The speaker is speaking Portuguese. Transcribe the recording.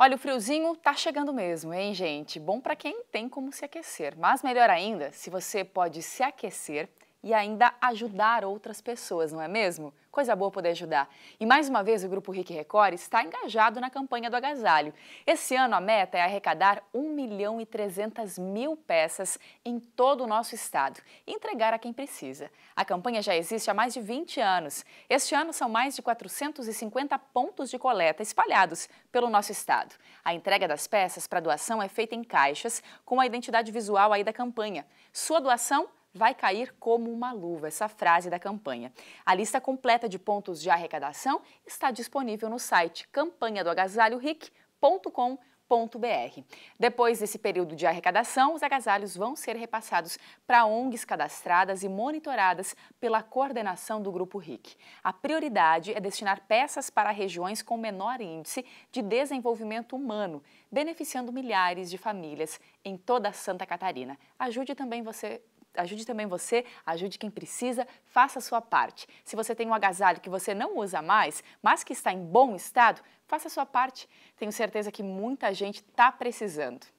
Olha, o friozinho tá chegando mesmo, hein, gente? Bom para quem tem como se aquecer, mas melhor ainda, se você pode se aquecer e ainda ajudar outras pessoas, não é mesmo? Coisa boa poder ajudar. E mais uma vez o Grupo Rick Record está engajado na campanha do agasalho. Esse ano a meta é arrecadar 1 milhão e 300 mil peças em todo o nosso estado e entregar a quem precisa. A campanha já existe há mais de 20 anos. Este ano são mais de 450 pontos de coleta espalhados pelo nosso estado. A entrega das peças para doação é feita em caixas com a identidade visual aí da campanha. Sua doação vai cair como uma luva, essa frase da campanha. A lista completa de pontos de arrecadação está disponível no site campanha do agasalhoric.com.br. Depois desse período de arrecadação, os agasalhos vão ser repassados para ONGs cadastradas e monitoradas pela coordenação do Grupo RIC. A prioridade é destinar peças para regiões com menor índice de desenvolvimento humano, beneficiando milhares de famílias em toda Santa Catarina. Ajude também você ajude também você, ajude quem precisa, faça a sua parte. Se você tem um agasalho que você não usa mais, mas que está em bom estado, faça a sua parte. Tenho certeza que muita gente está precisando.